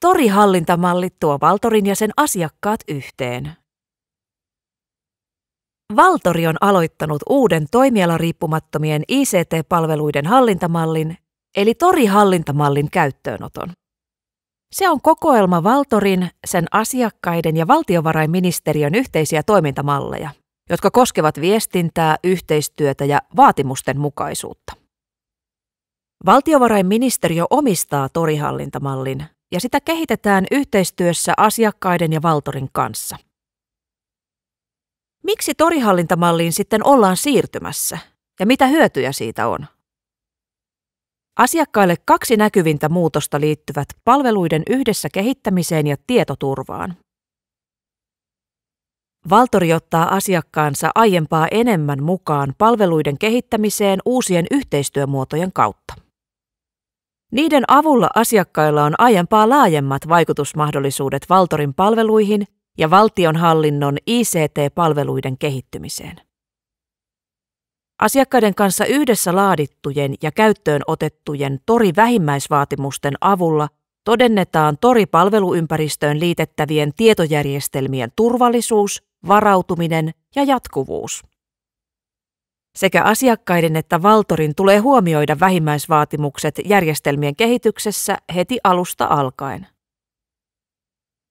Torihallintamalli tuo Valtorin ja sen asiakkaat yhteen. Valtori on aloittanut uuden toimialariippumattomien ICT-palveluiden hallintamallin, eli Tori-hallintamallin käyttöönoton. Se on kokoelma Valtorin, sen asiakkaiden ja valtiovarainministeriön yhteisiä toimintamalleja, jotka koskevat viestintää, yhteistyötä ja vaatimusten mukaisuutta. Valtiovarainministeriö omistaa Torihallintamallin, ja sitä kehitetään yhteistyössä asiakkaiden ja Valtorin kanssa. Miksi torihallintamalliin sitten ollaan siirtymässä ja mitä hyötyjä siitä on? Asiakkaille kaksi näkyvintä muutosta liittyvät palveluiden yhdessä kehittämiseen ja tietoturvaan. Valtori ottaa asiakkaansa aiempaa enemmän mukaan palveluiden kehittämiseen uusien yhteistyömuotojen kautta. Niiden avulla asiakkailla on aiempaa laajemmat vaikutusmahdollisuudet Valtorin palveluihin ja valtionhallinnon ICT-palveluiden kehittymiseen. Asiakkaiden kanssa yhdessä laadittujen ja käyttöön otettujen tori-vähimmäisvaatimusten avulla todennetaan tori-palveluympäristöön liitettävien tietojärjestelmien turvallisuus, varautuminen ja jatkuvuus. Sekä asiakkaiden että Valtorin tulee huomioida vähimmäisvaatimukset järjestelmien kehityksessä heti alusta alkaen.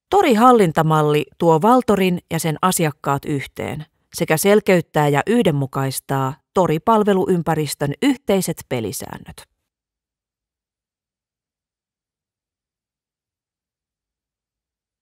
Torihallintamalli tuo Valtorin ja sen asiakkaat yhteen sekä selkeyttää ja yhdenmukaistaa toripalveluympäristön yhteiset pelisäännöt.